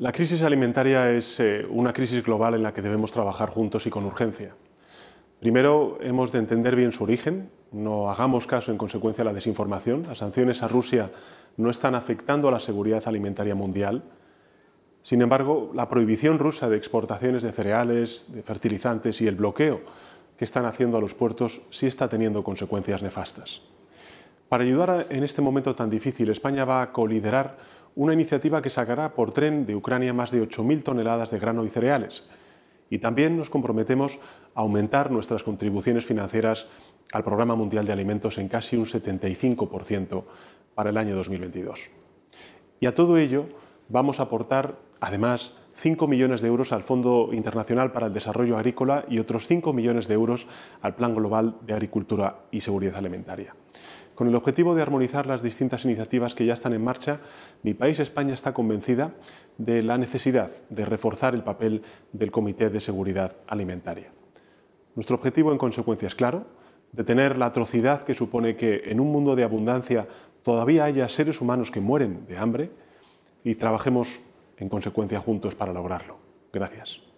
La crisis alimentaria es eh, una crisis global en la que debemos trabajar juntos y con urgencia. Primero, hemos de entender bien su origen, no hagamos caso en consecuencia a la desinformación. Las sanciones a Rusia no están afectando a la seguridad alimentaria mundial. Sin embargo, la prohibición rusa de exportaciones de cereales, de fertilizantes y el bloqueo que están haciendo a los puertos sí está teniendo consecuencias nefastas. Para ayudar en este momento tan difícil, España va a coliderar una iniciativa que sacará por tren de Ucrania más de 8.000 toneladas de grano y cereales. Y también nos comprometemos a aumentar nuestras contribuciones financieras al Programa Mundial de Alimentos en casi un 75% para el año 2022. Y a todo ello vamos a aportar, además, 5 millones de euros al Fondo Internacional para el Desarrollo Agrícola y otros 5 millones de euros al Plan Global de Agricultura y Seguridad Alimentaria. Con el objetivo de armonizar las distintas iniciativas que ya están en marcha, mi país, España, está convencida de la necesidad de reforzar el papel del Comité de Seguridad Alimentaria. Nuestro objetivo, en consecuencia, es claro, detener la atrocidad que supone que en un mundo de abundancia todavía haya seres humanos que mueren de hambre y trabajemos, en consecuencia, juntos para lograrlo. Gracias.